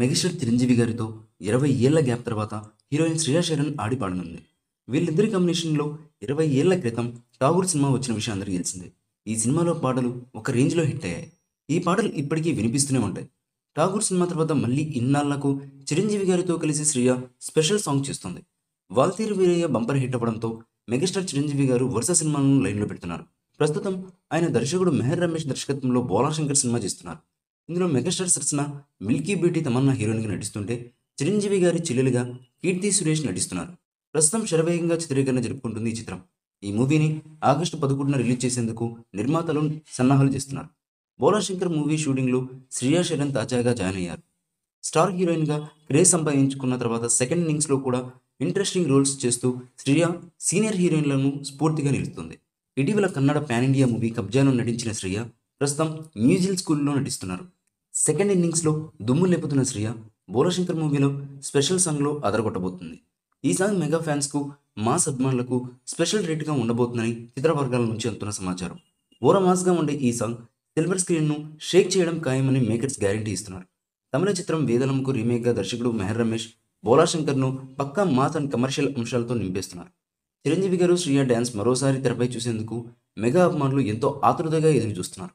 megastar Chiranjeevi గారితో ఇరవై ఏళ్ల గ్యాప్ తర్వాత హీరోయిన్ శ్రీయా శరణ్ ఆడి పాడనుంది వీళ్ళిద్దరి కాంబినేషన్లో ఇరవై ఏళ్ల క్రితం ఠాగూర్ సినిమా వచ్చిన విషయం అందరికీ తెలిసిందే ఈ సినిమాలో పాటలు ఒక రేంజ్లో హిట్ అయ్యాయి ఈ పాటలు ఇప్పటికీ వినిపిస్తూనే ఉంటాయి ఠాగూర్ సినిమా తర్వాత మళ్ళీ ఇన్నాళ్లకు చిరంజీవి గారితో కలిసి శ్రీయ స్పెషల్ సాంగ్ చేస్తుంది వాల్తీరు వీరయ్య బంపర్ హిట్ అవ్వడంతో మెగాస్టార్ చిరంజీవి గారు వరుస సినిమాలను లైన్లో పెడుతున్నారు ప్రస్తుతం ఆయన దర్శకుడు మెహర్ రమేష్ దర్శకత్వంలో బోలాశంకర్ సినిమా చేస్తున్నారు ఇందులో మెగాస్టార్ సరసన మిల్కీ బ్యూటీ తమన్నా హీరోయిన్గా నటిస్తుంటే చిరంజీవి గారి చెల్లెలుగా కీర్తి సురేష్ నటిస్తున్నారు ప్రస్తుతం శరవేగంగా చిత్రీకరణ జరుపుకుంటుంది ఈ చిత్రం ఈ మూవీని ఆగస్టు పదకొండున రిలీజ్ చేసేందుకు నిర్మాతలు సన్నాహాలు చేస్తున్నారు బోలాశంకర్ మూవీ షూటింగ్లో శ్రియా శరణ్ తాజాగా జాయిన్ అయ్యారు స్టార్ హీరోయిన్గా క్రేజ్ సంపాదించుకున్న తర్వాత సెకండ్ ఇన్నింగ్స్లో కూడా ఇంట్రెస్టింగ్ రోల్స్ చేస్తూ శ్రియా సీనియర్ హీరోయిన్లను స్ఫూర్తిగా నిలుస్తుంది ఇటీవల కన్నడ పాన్ ఇండియా మూవీ కబ్జాలో నటించిన శ్రియా ప్రస్తుతం న్యూజిల్ స్కూల్లో నటిస్తున్నారు సెకండ్ ఇన్నింగ్స్లో దుమ్ము లేపుతున్న శ్రియ బోలశంకర్ మూవీలో స్పెషల్ సాంగ్లో అదరగొట్టబోతుంది ఈ సాంగ్ మెగా ఫ్యాన్స్కు మాస్ అభిమానులకు స్పెషల్ రేట్గా ఉండబోతుందని చిత్ర వర్గాల నుంచి అందుతున్న సమాచారం ఓర మాస్గా ఉండే ఈ సాంగ్ సిల్వర్ స్క్రీన్ను షేక్ చేయడం ఖాయమని మేకర్స్ గ్యారంటీ ఇస్తున్నారు తమిళ చిత్రం వేదలంకు రీమేక్గా దర్శకుడు మెహర్ రమేష్ బోలాశంకర్ను పక్కా మాస్ అండ్ కమర్షియల్ అంశాలతో నింపేస్తున్నారు చిరంజీవి గారు శ్రియ డ్యాన్స్ మరోసారి తెరపై చూసేందుకు మెగా అభిమానులు ఎంతో ఆతృతగా ఎదురు చూస్తున్నారు